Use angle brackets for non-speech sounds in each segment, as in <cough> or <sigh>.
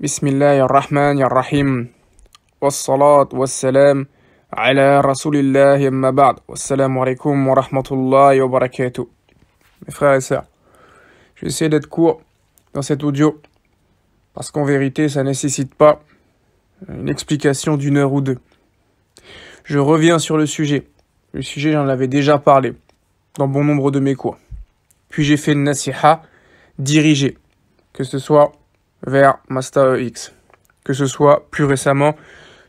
بسم الله الرحمن الرحيم والصلاة والسلام على رسول الله ba'd بعد والسلام عليكم ورحمة الله وبركاته Mes frères et sœurs, je vais essayer d'être court dans cet audio parce qu'en vérité ça nécessite pas euh, une explication d'une heure ou deux. Je reviens sur le sujet. Le sujet j'en avais déjà parlé dans bon nombre de mes cours. Puis j'ai fait une nasiha dirigée, que ce soit vers Master X. Que ce soit plus récemment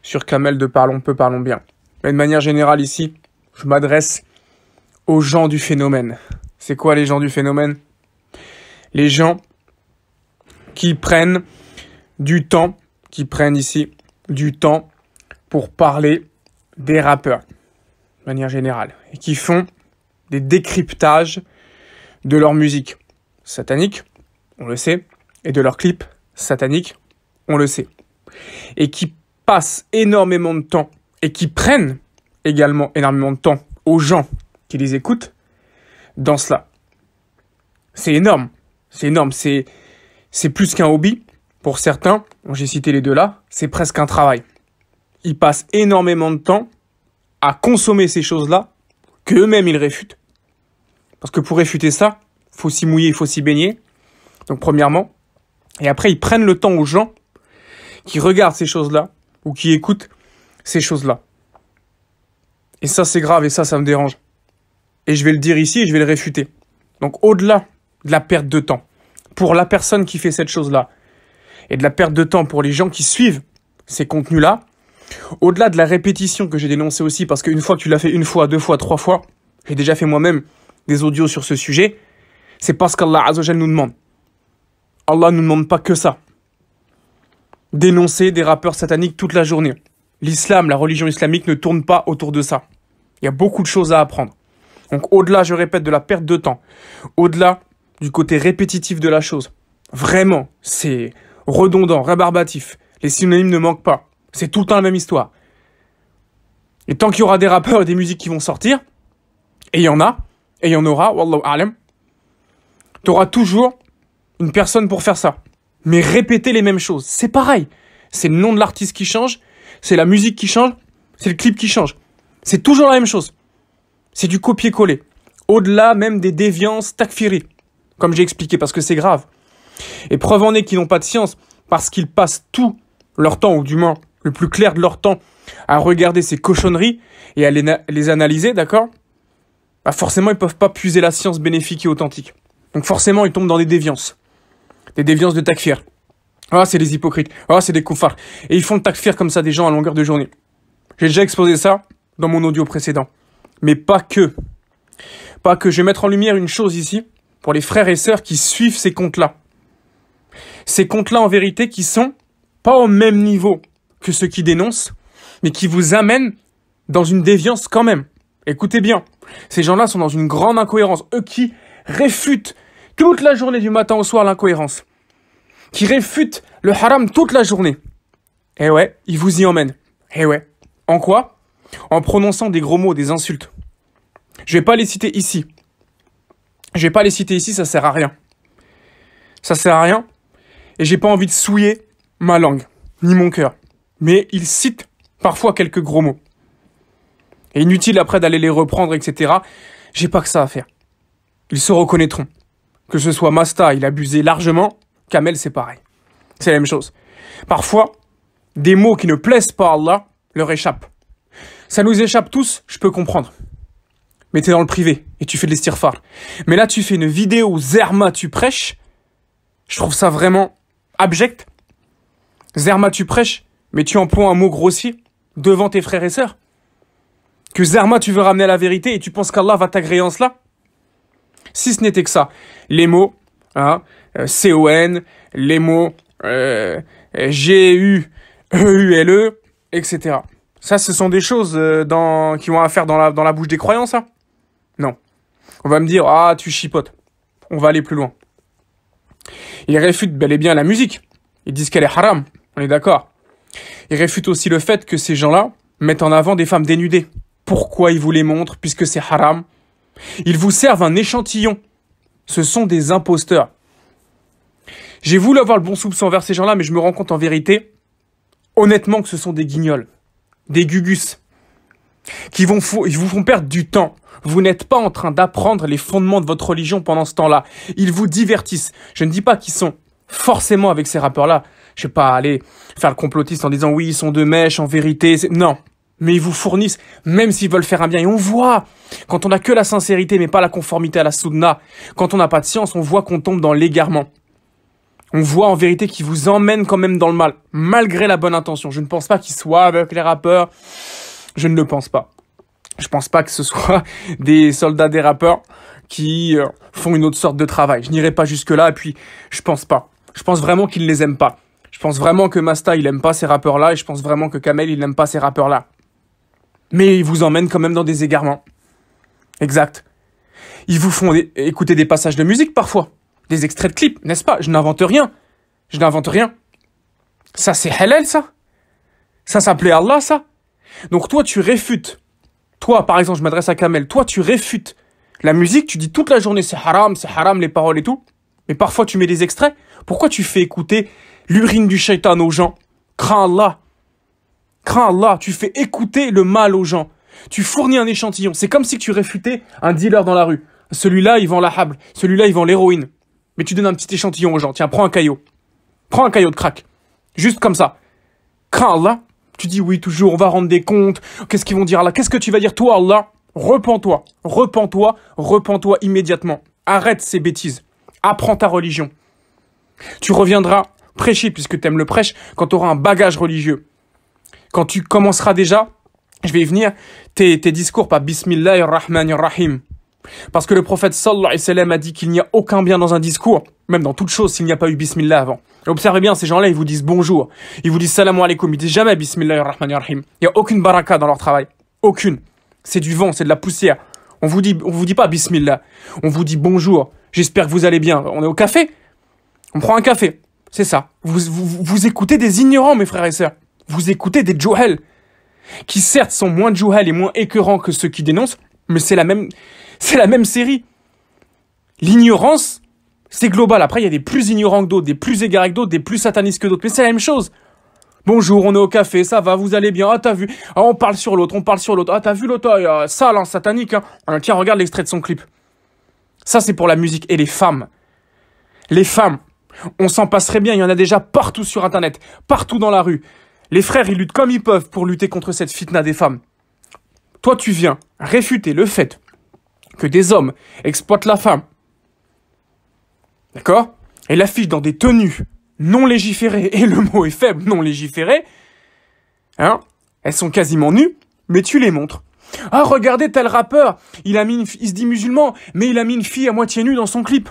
sur Camel de Parlons peu, parlons bien. Mais de manière générale ici, je m'adresse aux gens du phénomène. C'est quoi les gens du phénomène Les gens qui prennent du temps, qui prennent ici du temps pour parler des rappeurs, de manière générale, et qui font des décryptages de leur musique satanique, on le sait, et de leurs clips satanique, on le sait, et qui passent énormément de temps, et qui prennent également énormément de temps aux gens qui les écoutent dans cela. C'est énorme, c'est énorme, c'est, plus qu'un hobby, pour certains, j'ai cité les deux là, c'est presque un travail. Ils passent énormément de temps à consommer ces choses-là que eux-mêmes ils réfutent. Parce que pour réfuter ça, faut s'y mouiller, il faut s'y baigner. Donc premièrement, et après, ils prennent le temps aux gens qui regardent ces choses-là ou qui écoutent ces choses-là. Et ça, c'est grave et ça, ça me dérange. Et je vais le dire ici et je vais le réfuter. Donc, au-delà de la perte de temps pour la personne qui fait cette chose-là et de la perte de temps pour les gens qui suivent ces contenus-là, au-delà de la répétition que j'ai dénoncée aussi, parce qu'une fois que tu l'as fait une fois, deux fois, trois fois, j'ai déjà fait moi-même des audios sur ce sujet, c'est parce qu'Allah nous demande. Allah ne nous demande pas que ça. Dénoncer des rappeurs sataniques toute la journée. L'islam, la religion islamique ne tourne pas autour de ça. Il y a beaucoup de choses à apprendre. Donc au-delà, je répète, de la perte de temps, au-delà du côté répétitif de la chose, vraiment, c'est redondant, rébarbatif. Les synonymes ne manquent pas. C'est tout le temps la même histoire. Et tant qu'il y aura des rappeurs et des musiques qui vont sortir, et il y en a, et il y en aura, Wallahu A'lam, tu auras toujours une personne pour faire ça. Mais répéter les mêmes choses, c'est pareil. C'est le nom de l'artiste qui change, c'est la musique qui change, c'est le clip qui change. C'est toujours la même chose. C'est du copier-coller. Au-delà même des déviances takfiri, comme j'ai expliqué, parce que c'est grave. Et preuve en est qu'ils n'ont pas de science, parce qu'ils passent tout leur temps, ou du moins le plus clair de leur temps, à regarder ces cochonneries et à les, analyser, d'accord bah, Forcément, ils ne peuvent pas puiser la science bénéfique et authentique. Donc forcément, ils tombent dans des déviances des déviances de takfir. Ah, c'est des hypocrites. Ah, c'est des koufars. Et ils font le takfir comme ça des gens à longueur de journée. J'ai déjà exposé ça dans mon audio précédent. Mais pas que. Pas que. Je vais mettre en lumière une chose ici pour les frères et sœurs qui suivent ces comptes-là. Ces comptes-là, en vérité, qui sont pas au même niveau que ceux qui dénoncent, mais qui vous amènent dans une déviance quand même. Écoutez bien. Ces gens-là sont dans une grande incohérence. Eux qui réfutent toute la journée, du matin au soir, l'incohérence. Qui réfute le haram toute la journée. Eh ouais, ils vous y emmènent. Eh ouais. En quoi En prononçant des gros mots, des insultes. Je vais pas les citer ici. Je vais pas les citer ici, ça sert à rien. Ça sert à rien. Et j'ai pas envie de souiller ma langue, ni mon cœur. Mais il cite parfois quelques gros mots. Et inutile après d'aller les reprendre, etc. J'ai pas que ça à faire. Ils se reconnaîtront. Que ce soit Masta, il abusait largement. Kamel, c'est pareil. C'est la même chose. Parfois, des mots qui ne plaisent pas à Allah leur échappent. Ça nous échappe tous, je peux comprendre. Mais t'es dans le privé et tu fais de l'estirfar. Mais là, tu fais une vidéo Zerma, tu prêches. Je trouve ça vraiment abject. Zerma, tu prêches, mais tu emploies un mot grossier devant tes frères et sœurs. Que Zerma, tu veux ramener à la vérité et tu penses qu'Allah va t'agréer en cela si ce n'était que ça, les mots, hein, euh, C-O-N, les mots G-U-E-U-L-E, e etc. Ça, ce sont des choses euh, dans, qui ont à faire dans la, dans la bouche des croyants, ça Non. On va me dire, ah, tu chipotes. On va aller plus loin. Ils réfutent bel et bien la musique. Ils disent qu'elle est haram. On est d'accord. Ils réfutent aussi le fait que ces gens-là mettent en avant des femmes dénudées. Pourquoi ils vous les montrent Puisque c'est haram. Ils vous servent un échantillon. Ce sont des imposteurs. J'ai voulu avoir le bon soupçon vers ces gens-là, mais je me rends compte en vérité, honnêtement, que ce sont des guignols, des gugus, qui vont ils vous font perdre du temps. Vous n'êtes pas en train d'apprendre les fondements de votre religion pendant ce temps-là. Ils vous divertissent. Je ne dis pas qu'ils sont forcément avec ces rappeurs-là. Je vais pas aller faire le complotiste en disant oui, ils sont de mèche, en vérité. Non mais ils vous fournissent, même s'ils veulent faire un bien. Et on voit, quand on n'a que la sincérité, mais pas la conformité à la soudna, quand on n'a pas de science, on voit qu'on tombe dans l'égarement. On voit en vérité qu'ils vous emmènent quand même dans le mal, malgré la bonne intention. Je ne pense pas qu'ils soient avec les rappeurs. Je ne le pense pas. Je ne pense pas que ce soit <laughs> des soldats des rappeurs qui euh, font une autre sorte de travail. Je n'irai pas jusque-là, et puis je pense pas. Je pense vraiment qu'ils ne les aiment pas. Je pense vraiment que Masta, il aime pas ces rappeurs-là, et je pense vraiment que Kamel, il n'aime pas ces rappeurs-là mais ils vous emmènent quand même dans des égarements. Exact. Ils vous font écouter des passages de musique parfois, des extraits de clips, n'est-ce pas Je n'invente rien. Je n'invente rien. Ça, c'est halal, ça Ça s'appelait Allah, ça Donc toi, tu réfutes. Toi, par exemple, je m'adresse à Kamel. Toi, tu réfutes la musique, tu dis toute la journée c'est haram, c'est haram, les paroles et tout. Mais parfois, tu mets des extraits. Pourquoi tu fais écouter l'urine du shaitan aux gens Crains Allah. Crains Allah, tu fais écouter le mal aux gens. Tu fournis un échantillon. C'est comme si tu réfutais un dealer dans la rue. Celui-là, il vend la hable. Celui-là, il vend l'héroïne. Mais tu donnes un petit échantillon aux gens. Tiens, prends un caillot. Prends un caillot de crack. Juste comme ça. Crains Allah. Tu dis oui, toujours, on va rendre des comptes. Qu'est-ce qu'ils vont dire Allah Qu'est-ce que tu vas dire, toi, Allah Repends-toi. Repends-toi. Repends-toi immédiatement. Arrête ces bêtises. Apprends ta religion. Tu reviendras prêcher, puisque tu aimes le prêche, quand tu auras un bagage religieux quand tu commenceras déjà, je vais y venir, tes, discours par Bismillah Rahman Rahim. Parce que le prophète sallallahu alayhi wa sallam a dit qu'il n'y a aucun bien dans un discours, même dans toute chose, s'il n'y a pas eu Bismillah avant. observez bien, ces gens-là, ils vous disent bonjour, ils vous disent salam alaikum, ils disent jamais Bismillah Rahman Rahim. Il n'y a aucune baraka dans leur travail. Aucune. C'est du vent, c'est de la poussière. On vous dit, on vous dit pas Bismillah. On vous dit bonjour. J'espère que vous allez bien. On est au café. On prend un café. C'est ça. vous, vous écoutez des ignorants, mes frères et sœurs. Vous écoutez des Johel, qui certes sont moins Johel et moins écœurants que ceux qui dénoncent, mais c'est la même, c'est la même série. L'ignorance, c'est global. Après, il y a des plus ignorants que d'autres, des plus égarés que d'autres, des plus satanistes que d'autres, mais c'est la même chose. Bonjour, on est au café, ça va, vous allez bien, ah t'as vu, ah, on parle sur l'autre, on parle sur l'autre, ah t'as vu l'autre, ah, sale, satanique, hein. ah, tiens, regarde l'extrait de son clip. Ça c'est pour la musique et les femmes. Les femmes, on s'en passerait bien, il y en a déjà partout sur Internet, partout dans la rue. Les frères, ils luttent comme ils peuvent pour lutter contre cette fitna des femmes. Toi, tu viens réfuter le fait que des hommes exploitent la femme. D'accord Et l'affichent dans des tenues non légiférées, et le mot est faible, non légiférées. Hein Elles sont quasiment nues, mais tu les montres. Ah, regardez tel rappeur, il, a mis il se dit musulman, mais il a mis une fille à moitié nue dans son clip.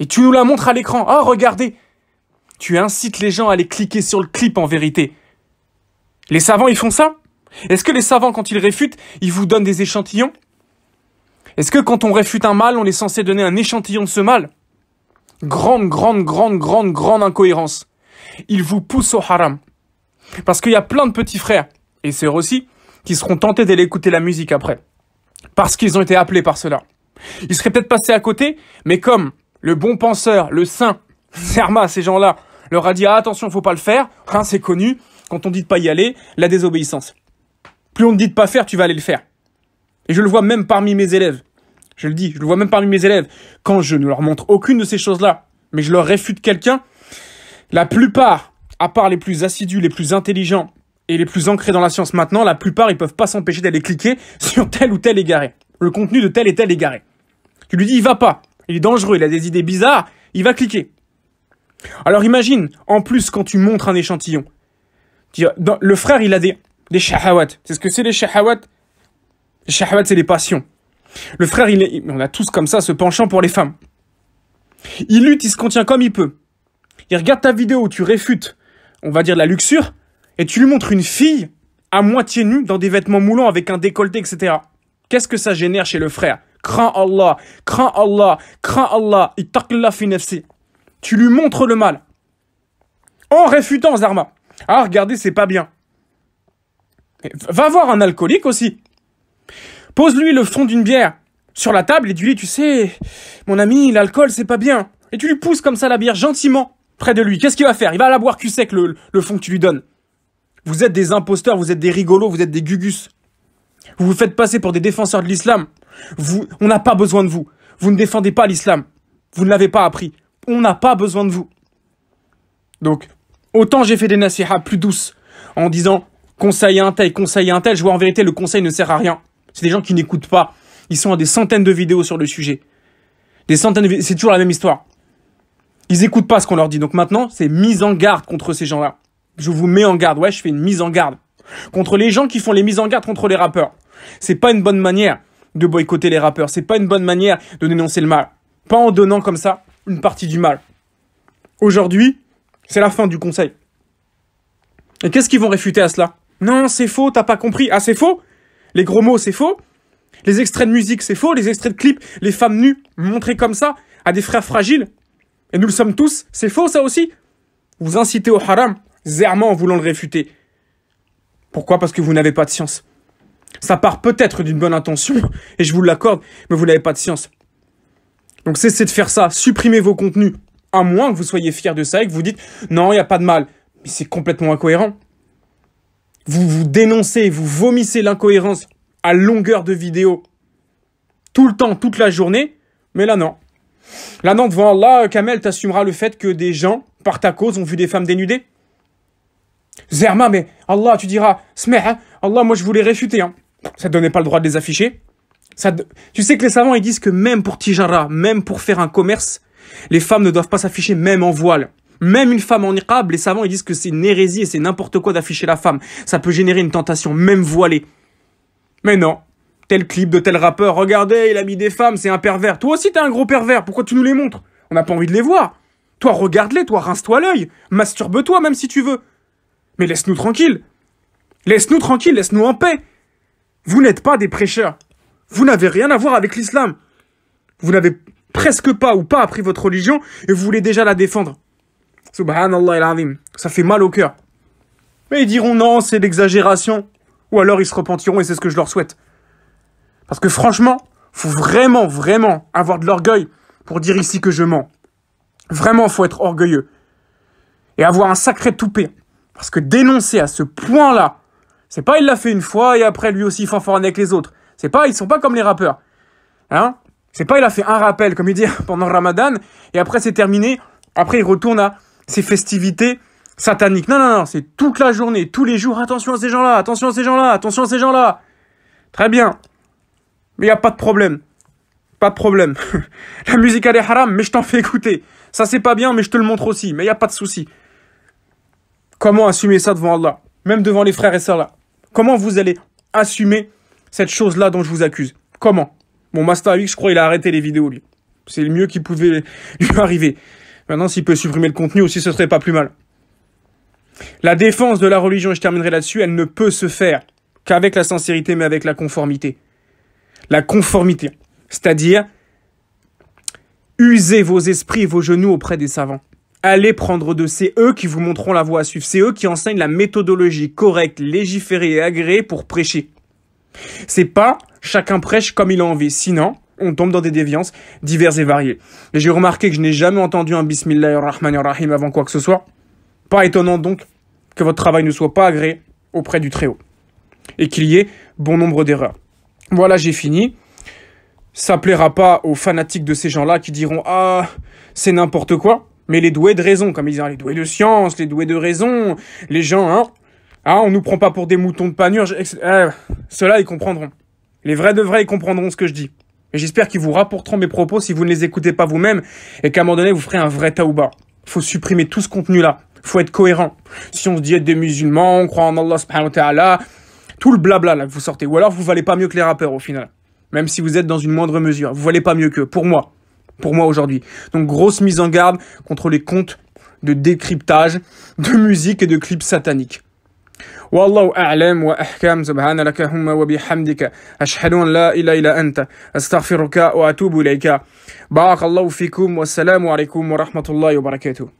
Et tu nous la montres à l'écran. Ah, regardez, tu incites les gens à aller cliquer sur le clip en vérité. Les savants, ils font ça Est-ce que les savants, quand ils réfutent, ils vous donnent des échantillons Est-ce que quand on réfute un mal, on est censé donner un échantillon de ce mal Grande, grande, grande, grande, grande incohérence. Ils vous poussent au haram. Parce qu'il y a plein de petits frères, et sœurs aussi, qui seront tentés d'aller écouter la musique après. Parce qu'ils ont été appelés par cela. Ils seraient peut-être passés à côté, mais comme le bon penseur, le saint, Zerma, <laughs> ces gens-là, leur a dit ah, attention, faut pas le faire. c'est connu. Quand on dit de pas y aller, la désobéissance. Plus on ne dit de pas faire, tu vas aller le faire. Et je le vois même parmi mes élèves. Je le dis, je le vois même parmi mes élèves. Quand je ne leur montre aucune de ces choses-là, mais je leur réfute quelqu'un, la plupart, à part les plus assidus, les plus intelligents et les plus ancrés dans la science maintenant, la plupart, ils peuvent pas s'empêcher d'aller cliquer sur tel ou tel égaré. Le contenu de tel et tel égaré. Tu lui dis, il va pas. Il est dangereux, il a des idées bizarres, il va cliquer. Alors imagine, en plus, quand tu montres un échantillon, le frère, il a des, des shahawat. C'est ce que c'est les shahawat Les shahawat, c'est les passions. Le frère, il est, on a tous comme ça ce penchant pour les femmes. Il lutte, il se contient comme il peut. Il regarde ta vidéo où tu réfutes, on va dire, la luxure, et tu lui montres une fille à moitié nue, dans des vêtements moulants, avec un décolleté, etc. Qu'est-ce que ça génère chez le frère Crains Allah, crains Allah, crains Allah, il la nafsi tu lui montres le mal. En réfutant Zarma. Ah, regardez, c'est pas bien. Va voir un alcoolique aussi. Pose-lui le fond d'une bière sur la table et dis lui tu sais, mon ami, l'alcool, c'est pas bien. Et tu lui pousses comme ça la bière gentiment près de lui. Qu'est-ce qu'il va faire Il va la boire cul sec, le, fond que tu lui donnes. Vous êtes des imposteurs, vous êtes des rigolos, vous êtes des gugus. Vous vous faites passer pour des défenseurs de l'islam. Vous, on n'a pas besoin de vous. Vous ne défendez pas l'islam. Vous ne l'avez pas appris on n'a pas besoin de vous. Donc, autant j'ai fait des nasiha plus douces en disant conseil à un tel, conseil à un tel, je vois en vérité le conseil ne sert à rien. C'est des gens qui n'écoutent pas. Ils sont à des centaines de vidéos sur le sujet. Des centaines de... C'est toujours la même histoire. Ils n'écoutent pas ce qu'on leur dit. Donc maintenant, c'est mise en garde contre ces gens-là. Je vous mets en garde. Ouais, je fais une mise en garde. Contre les gens qui font les mises en garde contre les rappeurs. C'est pas une bonne manière de boycotter les rappeurs. C'est pas une bonne manière de dénoncer le mal. Pas en donnant comme ça une partie du mal. Aujourd'hui, c'est la fin du conseil. Et qu'est-ce qu'ils vont réfuter à cela Non, c'est faux, t'as pas compris. Ah, c'est faux Les gros mots, c'est faux Les extraits de musique, c'est faux Les extraits de clips, les femmes nues, montrées comme ça, à des frères fragiles Et nous le sommes tous, c'est faux ça aussi Vous incitez au haram, zèrement en voulant le réfuter. Pourquoi Parce que vous n'avez pas de science. Ça part peut-être d'une bonne intention, <laughs> et je vous l'accorde, mais vous n'avez pas de science. Donc cessez de faire ça, supprimez vos contenus, à moins que vous soyez fier de ça et que vous dites non, il n'y a pas de mal. Mais c'est complètement incohérent. Vous vous dénoncez, vous vomissez l'incohérence à longueur de vidéo, tout le temps, toute la journée, mais là non. Là non, devant Allah, euh, Kamel, t'assumera le fait que des gens, par ta cause, ont vu des femmes dénudées Zerma, mais Allah, tu diras, Smeh, hein. Allah, moi je voulais réfuter. Hein. Ça ne donnait pas le droit de les afficher tu sais que les savants, ils disent que même pour tijara, même pour faire un commerce, les femmes ne doivent pas s'afficher même en voile. Même une femme en niqab, les savants, ils disent que c'est une hérésie et c'est n'importe quoi d'afficher la femme. Ça peut générer une tentation, même voilée. Mais non. Tel clip de tel rappeur, regardez, il a mis des femmes, c'est un pervers. Toi aussi, t'es un gros pervers, pourquoi tu nous les montres On n'a pas envie de les voir. Toi, regarde-les, toi, rince-toi l'œil. Masturbe-toi, même si tu veux. Mais laisse-nous tranquilles. Laisse-nous tranquilles. laisse-nous en paix. Vous n'êtes pas des prêcheurs. Vous n'avez rien à voir avec l'islam. Vous n'avez presque pas ou pas appris votre religion et vous voulez déjà la défendre. Subhanallah Ça fait mal au cœur. Mais ils diront non, c'est l'exagération. Ou alors ils se repentiront et c'est ce que je leur souhaite. Parce que franchement, faut vraiment, vraiment avoir de l'orgueil pour dire ici que je mens. Vraiment, faut être orgueilleux. Et avoir un sacré toupet. Parce que dénoncer à ce point-là, c'est pas il l'a fait une fois et après lui aussi fanfaronne avec les autres. C'est pas, ils sont pas comme les rappeurs. Hein C'est pas, il a fait un rappel, comme il dit, <laughs> pendant Ramadan, et après c'est terminé. Après, il retourne à ses festivités sataniques. Non, non, non, c'est toute la journée, tous les jours. Attention à ces gens-là, attention à ces gens-là, attention à ces gens-là. Très bien. Mais il n'y a pas de problème. Pas de problème. <laughs> la musique, elle est haram, mais je t'en fais écouter. Ça, c'est pas bien, mais je te le montre aussi. Mais il n'y a pas de souci. Comment assumer ça devant Allah Même devant les frères et sœurs là. Comment vous allez assumer cette chose-là dont je vous accuse. Comment Mon Master X, je crois, il a arrêté les vidéos, lui. C'est le mieux qui pouvait <laughs> lui arriver. Maintenant, s'il peut supprimer le contenu aussi, ce serait pas plus mal. La défense de la religion, et je terminerai là-dessus, elle ne peut se faire qu'avec la sincérité, mais avec la conformité. La conformité, c'est-à-dire usez vos esprits et vos genoux auprès des savants. Allez prendre de ces eux qui vous montreront la voie à suivre, c'est eux qui enseignent la méthodologie correcte, légiférée et agréée pour prêcher. C'est pas chacun prêche comme il a envie, sinon on tombe dans des déviances diverses et variées. Et j'ai remarqué que je n'ai jamais entendu un Bismillahirrahmanirrahim avant quoi que ce soit. Pas étonnant donc que votre travail ne soit pas agréé auprès du Très-Haut et qu'il y ait bon nombre d'erreurs. Voilà, j'ai fini. Ça plaira pas aux fanatiques de ces gens-là qui diront Ah, c'est n'importe quoi. Mais les doués de raison, comme ils disent, hein, les doués de science, les doués de raison, les gens, hein, ah, on nous prend pas pour des moutons de panure. Eh, ceux-là, ils comprendront. Les vrais de vrais, ils comprendront ce que je dis. Et j'espère qu'ils vous rapporteront mes propos si vous ne les écoutez pas vous-même et qu'à un moment donné, vous ferez un vrai taouba. Faut supprimer tout ce contenu-là. Faut être cohérent. Si on se dit être des musulmans, on croit en Allah subhanahu wa ta'ala, tout le blabla là vous sortez. Ou alors, vous valez pas mieux que les rappeurs au final. Même si vous êtes dans une moindre mesure. Vous valez pas mieux que Pour moi. Pour moi aujourd'hui. Donc, grosse mise en garde contre les comptes de décryptage, de musique et de clips sataniques. والله أعلم وأحكام سبحان لك هم وبحمدك أشهد أن لا إله إلا أنت أستغفرك وأتوب إليك بارك الله فيكم والسلام عليكم ورحمة الله وبركاته